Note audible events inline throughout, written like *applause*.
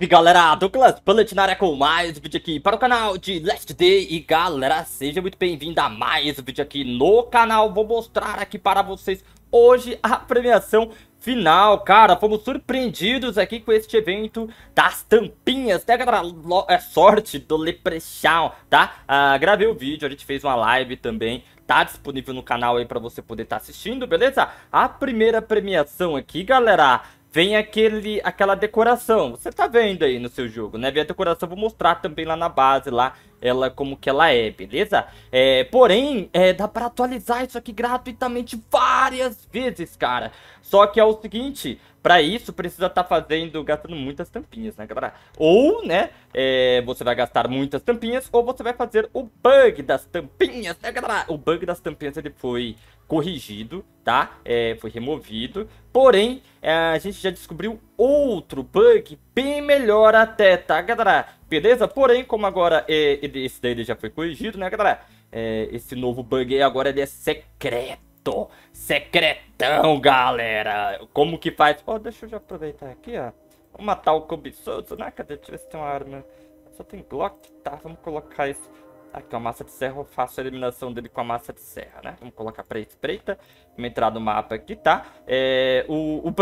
Salve galera, Douglas Bullet na área com mais vídeo aqui para o canal de Last Day E galera, seja muito bem-vindo a mais um vídeo aqui no canal Vou mostrar aqui para vocês hoje a premiação final, cara, fomos surpreendidos aqui com este evento das tampinhas, né, galera, é sorte do Leprechaun, tá? Ah, gravei o vídeo, a gente fez uma live também, tá disponível no canal aí pra você poder estar tá assistindo, beleza? A primeira premiação aqui, galera, vem aquele, aquela decoração. Você tá vendo aí no seu jogo, né? Vem a decoração, vou mostrar também lá na base, lá ela como que ela é, beleza? É, porém, é, dá pra atualizar isso aqui gratuitamente várias vezes, cara. Só que é o seguinte, pra isso precisa estar tá fazendo, gastando muitas tampinhas, né, galera? Ou, né, é, você vai gastar muitas tampinhas, ou você vai fazer o bug das tampinhas, né, galera? O bug das tampinhas, ele foi corrigido, tá? É, foi removido. Porém, é, a gente já descobriu outro bug bem melhor até, tá, galera? Beleza? Porém, como agora é, esse daí já foi corrigido, né, galera? É, esse novo bug aí agora ele é secreto. Secretão, galera. Como que faz? Ó, oh, deixa eu já aproveitar aqui, ó. vou matar o cobiçoso, né? Cadê? Deixa eu ver se tem uma arma. Só tem Glock, tá? Vamos colocar isso. Tá aqui, uma massa de serra, eu faço a eliminação dele com a massa de serra, né? Vamos colocar pra espreita, uma entrada no mapa aqui, tá? É, o, o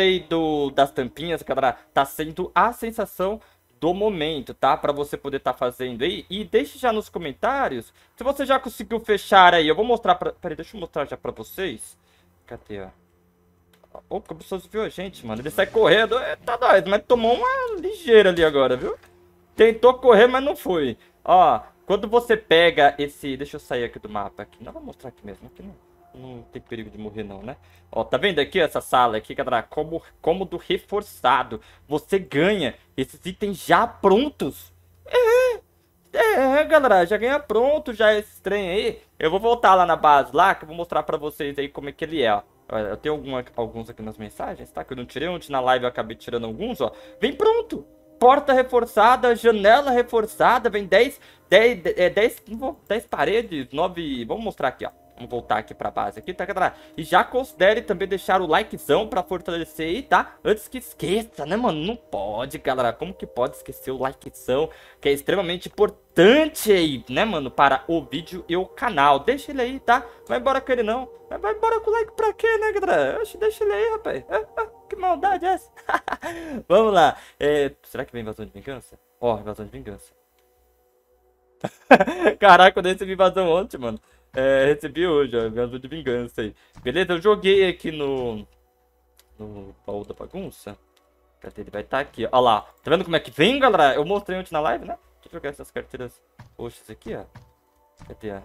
aí do, das tampinhas, galera, tá sendo a sensação do momento, tá? Para você poder estar tá fazendo aí. E deixe já nos comentários se você já conseguiu fechar aí. Eu vou mostrar para, peraí, deixa eu mostrar já para vocês. Cadê, ó? Ô, oh, como vocês viu a gente, mano? Ele sai correndo. É, tá doido, mas tomou uma ligeira ali agora, viu? Tentou correr, mas não foi. Ó, quando você pega esse... Deixa eu sair aqui do mapa. Aqui. Não, vou mostrar aqui mesmo. Aqui não não tem perigo de morrer não, né? Ó, tá vendo aqui essa sala aqui, galera? Como, cômodo reforçado. Você ganha esses itens já prontos. É, é, galera, já ganha pronto já esse trem aí. Eu vou voltar lá na base lá, que eu vou mostrar pra vocês aí como é que ele é, ó. Eu tenho alguma, alguns aqui nas mensagens, tá? Que eu não tirei ontem na live, eu acabei tirando alguns, ó. Vem pronto! Porta reforçada, janela reforçada, vem 10, 10, 10, 10, 10 paredes, 9... Vamos mostrar aqui, ó. Vamos voltar aqui pra base aqui, tá, galera? E já considere também deixar o likezão pra fortalecer aí, tá? Antes que esqueça, né, mano? Não pode, galera. Como que pode esquecer o likezão? Que é extremamente importante aí, né, mano? Para o vídeo e o canal. Deixa ele aí, tá? Vai embora com ele não. Vai embora com o like pra quê, né, galera? Oxe, deixa ele aí, rapaz. Ah, ah, que maldade é essa? *laughs* Vamos lá. É, será que vem invasão de vingança? Ó, oh, invasão de vingança. *laughs* Caraca, eu recebi invasão ontem, mano. É, recebi hoje, ó, minha de vingança aí. Beleza, eu joguei aqui no... No baú da bagunça. Cadê ele? Vai estar tá aqui, ó lá. Tá vendo como é que vem, galera? Eu mostrei ontem na live, né? Deixa eu jogar essas carteiras roxas aqui, ó. Cadê, ó?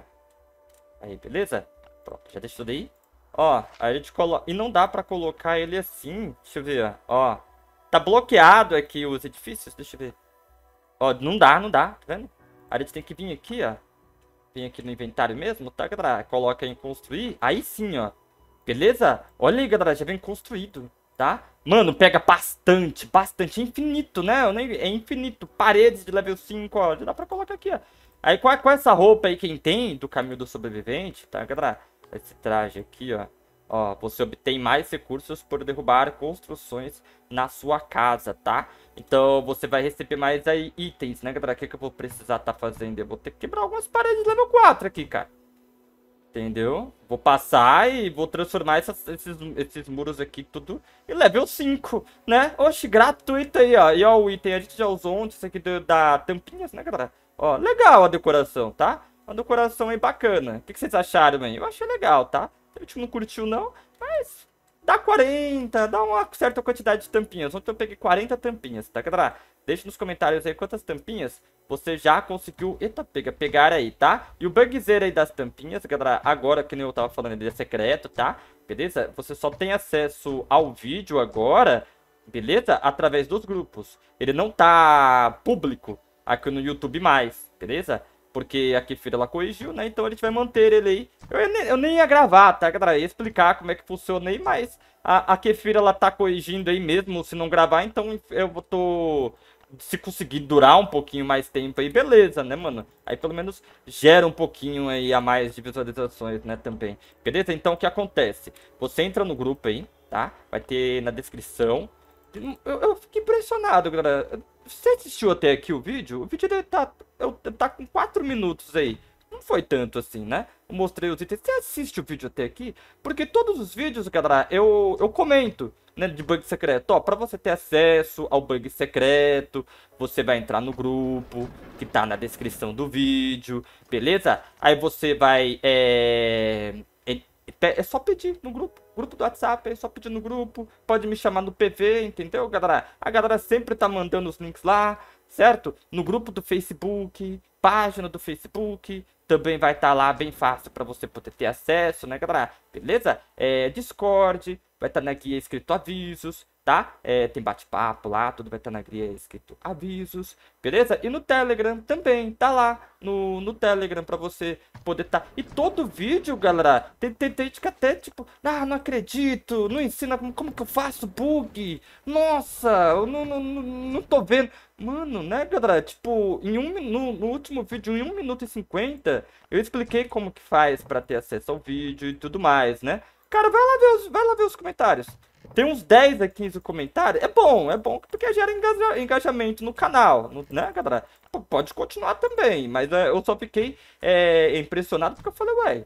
Aí, beleza? Pronto, já deixa tudo aí. Ó, aí a gente coloca... E não dá pra colocar ele assim. Deixa eu ver, ó. Tá bloqueado aqui os edifícios. Deixa eu ver. Ó, não dá, não dá. Tá vendo? Aí a gente tem que vir aqui, ó. Vem aqui no inventário mesmo, tá, galera? Coloca em construir. Aí sim, ó. Beleza? Olha aí, galera, já vem construído, tá? Mano, pega bastante, bastante. Infinito, né? É infinito. Paredes de level 5, ó. Já dá pra colocar aqui, ó. Aí com essa roupa aí, quem tem do caminho do sobrevivente, tá, galera? Esse traje aqui, ó. Ó, você obtém mais recursos por derrubar construções na sua casa, tá? Então você vai receber mais aí itens, né, galera? O que, que eu vou precisar tá fazendo? Eu vou ter que quebrar algumas paredes level 4 aqui, cara. Entendeu? Vou passar e vou transformar essas, esses, esses muros aqui tudo em level 5, né? Oxe, gratuito aí, ó. E ó, o item a gente já usou ontem, isso aqui da tampinhas, né, galera? Ó, legal a decoração, tá? Uma decoração aí bacana. O que, que vocês acharam aí? Eu achei legal, tá? A gente não curtiu, não. Mas dá 40, dá uma certa quantidade de tampinhas. Ontem eu peguei 40 tampinhas, tá, galera? Deixa nos comentários aí quantas tampinhas você já conseguiu, eita pega, pegar aí, tá? E o bugzeiro aí das tampinhas, galera, agora, que nem eu tava falando, ele é secreto, tá? Beleza? Você só tem acesso ao vídeo agora, beleza? Através dos grupos. Ele não tá público aqui no YouTube mais, beleza? Porque a Kefira ela corrigiu, né? Então a gente vai manter ele aí. Eu, nem, eu nem ia gravar, tá, galera? Ia explicar como é que funciona aí, mas a, a Kefira ela tá corrigindo aí mesmo se não gravar. Então eu tô se conseguir durar um pouquinho mais tempo aí, beleza, né, mano? Aí pelo menos gera um pouquinho aí a mais de visualizações, né, também. Beleza? Então o que acontece? Você entra no grupo aí, tá? Vai ter na descrição. Eu, eu fiquei impressionado, galera. Você assistiu até aqui o vídeo? O vídeo dele tá, eu, tá com 4 minutos aí. Não foi tanto assim, né? Eu mostrei os itens. Você assiste o vídeo até aqui? Porque todos os vídeos, galera, eu, eu comento. Né, de bug secreto. Ó, pra você ter acesso ao bug secreto, você vai entrar no grupo que tá na descrição do vídeo, beleza? Aí você vai é, é só pedir no grupo, grupo do WhatsApp, é só pedir no grupo, pode me chamar no PV, entendeu, galera? A galera sempre tá mandando os links lá, certo? No grupo do Facebook, página do Facebook, também vai estar tá lá bem fácil para você poder ter acesso, né, galera? Beleza? É, Discord, vai estar tá aqui escrito avisos, tá? É, tem bate-papo lá, tudo vai estar na grilha escrito avisos, beleza? E no Telegram também, tá lá no, no Telegram pra você poder tá. E todo vídeo, galera, tem, tem, tem gente que até tipo, ah, não acredito, não ensina como, como que eu faço bug, nossa, eu não, não, não, não tô vendo. Mano, né, galera? Tipo, em um, no, no último vídeo, em 1 minuto e 50, eu expliquei como que faz pra ter acesso ao vídeo e tudo mais, né? Cara, vai lá ver os, vai lá ver os comentários. Tem uns 10 a 15 comentários. É bom, é bom porque gera engaja, engajamento no canal, no, né, galera? pode continuar também, mas é, eu só fiquei é, impressionado porque eu falei, ué,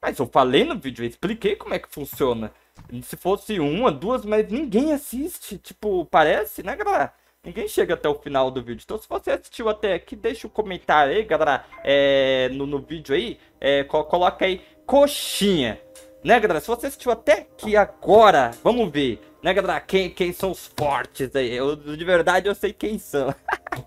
mas eu falei no vídeo, eu expliquei como é que funciona. Se fosse uma, duas, mas ninguém assiste. Tipo, parece, né, galera? Ninguém chega até o final do vídeo. Então, se você assistiu até aqui, deixa o um comentário aí, galera, é, no, no vídeo aí. É, co coloca aí coxinha. Né, galera? Se você assistiu até aqui agora, vamos ver. Né, galera? Quem, quem são os fortes aí? Eu, de verdade, eu sei quem são.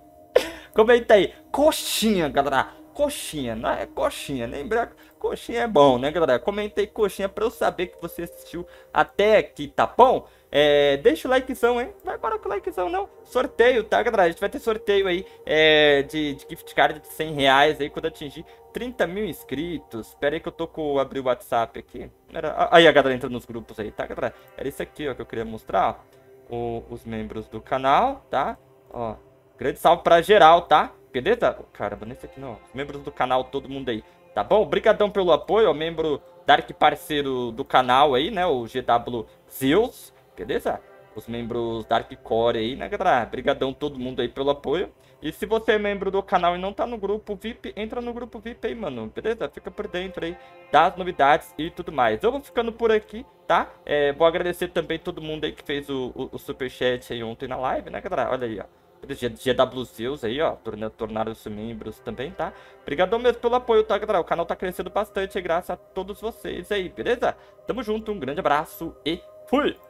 *laughs* Comenta aí. Coxinha, galera. Coxinha, não é coxinha. Lembra? Coxinha é bom, né, galera? Comenta aí coxinha pra eu saber que você assistiu até aqui, tá bom? É, deixa o likezão, hein? Vai para com o likezão, não. Sorteio, tá, galera? A gente vai ter sorteio aí é, de, de, gift card de 100 reais aí quando atingir 30 mil inscritos. Pera aí que eu tô com... abrir o WhatsApp aqui. Era... Aí a galera entra nos grupos aí, tá, galera? Era isso aqui, ó, que eu queria mostrar, o... os membros do canal, tá? Ó, grande salve pra geral, tá? Beleza? Caramba, nem sei aqui não. membros do canal, todo mundo aí, tá bom? Obrigadão pelo apoio, ó, membro Dark parceiro do canal aí, né? O GW Zeus, beleza? os membros Dark Core aí, né, galera? Obrigadão todo mundo aí pelo apoio. E se você é membro do canal e não tá no grupo VIP, entra no grupo VIP aí, mano, beleza? Fica por dentro aí das novidades e tudo mais. Eu vou ficando por aqui, tá? É, vou agradecer também todo mundo aí que fez o, o, o superchat aí ontem na live, né, galera? Olha aí, ó. GW Zeus aí, ó, tornaram-se membros também, tá? Obrigadão mesmo pelo apoio, tá, galera? O canal tá crescendo bastante graças a todos vocês aí, beleza? Tamo junto, um grande abraço e fui!